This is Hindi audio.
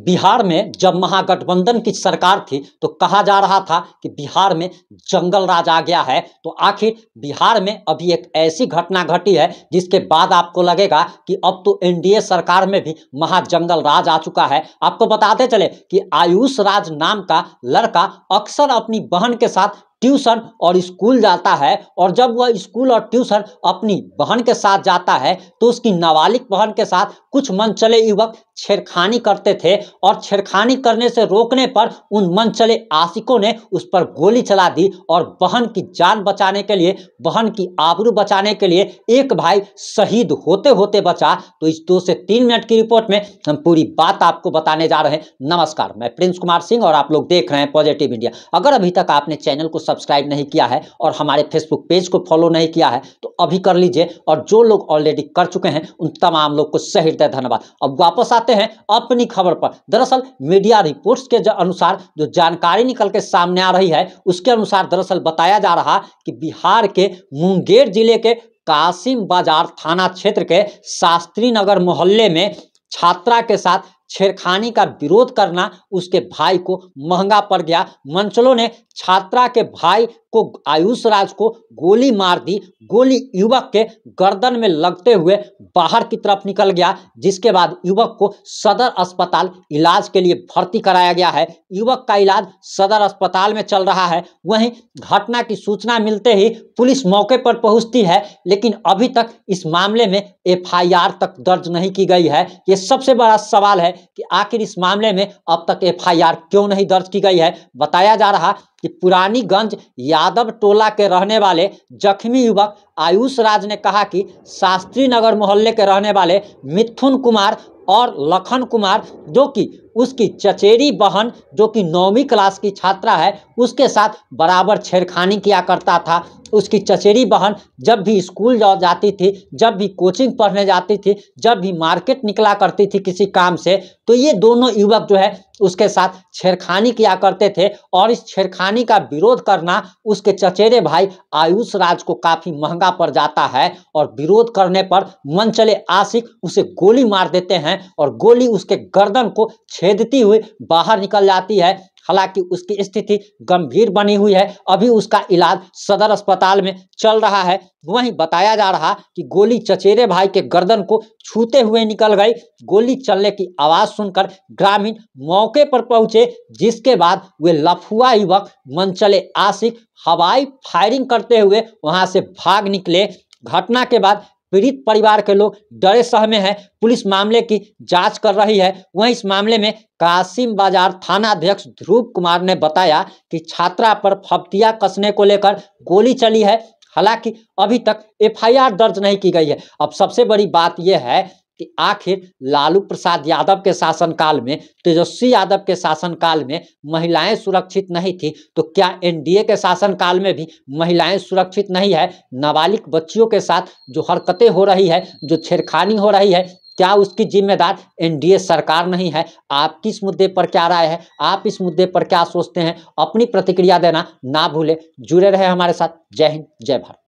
बिहार में जब महागठबंधन की सरकार थी तो कहा जा रहा था कि बिहार में जंगल राज आ गया है तो आखिर बिहार में अभी एक ऐसी घटना घटी है जिसके बाद आपको लगेगा कि अब तो एनडीए सरकार में भी महाजंगल राज आ चुका है आपको बताते चले कि आयुष राज नाम का लड़का अक्सर अपनी बहन के साथ ट्यूशन और स्कूल जाता है और जब वह स्कूल और ट्यूशन अपनी बहन के साथ जाता है तो उसकी नाबालिग बहन के साथ कुछ मन चले युवक छेड़खानी करते थे और छेड़खानी करने से रोकने पर उन मन चले आशिकों ने उस पर गोली चला दी और बहन की जान बचाने के लिए बहन की आबरू बचाने के लिए एक भाई शहीद होते होते बचा तो इस दो से तीन मिनट की रिपोर्ट में हम पूरी बात आपको बताने जा रहे हैं नमस्कार मैं प्रिंस कुमार सिंह और आप लोग देख रहे हैं पॉजिटिव इंडिया अगर अभी तक आपने चैनल को सब सब्सक्राइब नहीं किया है और हमारे फेसबुक पेज को फॉलो नहीं किया है तो अभी कर लीजिए और जो लोग ऑलरेडी कर चुके हैं उन तमाम लोग को सहृदय धन्यवाद अब वापस आते हैं अपनी खबर पर दरअसल मीडिया रिपोर्ट्स के अनुसार जो जानकारी निकल के सामने आ रही है उसके अनुसार दरअसल बताया जा रहा कि बिहार के मुंगेर जिले के कासिम बाजार थाना क्षेत्र के शास्त्री नगर मोहल्ले में छात्रा के साथ छेड़खानी का विरोध करना उसके भाई को महंगा पड़ गया मंचलों ने छात्रा के भाई को आयुष राज को गोली मार दी गोली युवक के गर्दन में लगते हुए बाहर की तरफ निकल गया जिसके बाद युवक को सदर अस्पताल इलाज के लिए भर्ती कराया गया है युवक का इलाज सदर अस्पताल में चल रहा है वहीं घटना की सूचना मिलते ही पुलिस मौके पर पहुंचती है लेकिन अभी तक इस मामले में एफ तक दर्ज नहीं की गई है ये सबसे बड़ा सवाल है कि आखिर इस मामले में अब तक एफ क्यों नहीं दर्ज की गई है बताया जा रहा कि पुरानीगंज यादव टोला के रहने वाले जख्मी युवक आयुष राज ने कहा कि शास्त्री नगर मोहल्ले के रहने वाले मिथुन कुमार और लखन कुमार जो कि उसकी चचेरी बहन जो कि नौवीं क्लास की छात्रा है उसके साथ बराबर छेड़खानी किया करता था उसकी चचेरी बहन जब भी स्कूल जा जाती थी जब भी कोचिंग पढ़ने जाती थी जब भी मार्केट निकला करती थी किसी काम से तो ये दोनों युवक जो है उसके साथ छेड़खानी किया करते थे और इस छेड़खानी का विरोध करना उसके चचेरे भाई आयुष राज को काफ़ी महंगा पड़ जाता है और विरोध करने पर मन चले आशिक उसे गोली मार देते हैं और गोली उसके गर्दन को छेदती हुई बाहर निकल जाती है हालांकि उसकी स्थिति गंभीर बनी हुई है अभी उसका इलाज सदर अस्पताल में चल रहा है वहीं बताया जा रहा कि गोली चचेरे भाई के गर्दन को छूते हुए निकल गई गोली चलने की आवाज सुनकर ग्रामीण मौके पर पहुंचे जिसके बाद वे लफुआ युवक मनचले आशिक हवाई फायरिंग करते हुए वहां से भाग निकले घटना के बाद पीड़ित परिवार के लोग डरे सहमे हैं पुलिस मामले की जांच कर रही है वहीं इस मामले में कासिम बाजार थाना अध्यक्ष ध्रुव कुमार ने बताया कि छात्रा पर फप्तिया कसने को लेकर गोली चली है हालांकि अभी तक एफआईआर दर्ज नहीं की गई है अब सबसे बड़ी बात यह है कि आखिर लालू प्रसाद यादव के शासनकाल में तेजस्वी यादव के शासनकाल में महिलाएं सुरक्षित नहीं थी तो क्या एनडीए के शासनकाल में भी महिलाएं सुरक्षित नहीं है नाबालिग बच्चियों के साथ जो हरकतें हो रही है जो छेड़खानी हो रही है क्या उसकी जिम्मेदार एनडीए सरकार नहीं है आप किस मुद्दे पर क्या राय है आप इस मुद्दे पर क्या सोचते हैं अपनी प्रतिक्रिया देना ना भूले जुड़े रहे हमारे साथ जय हिंद जय भारत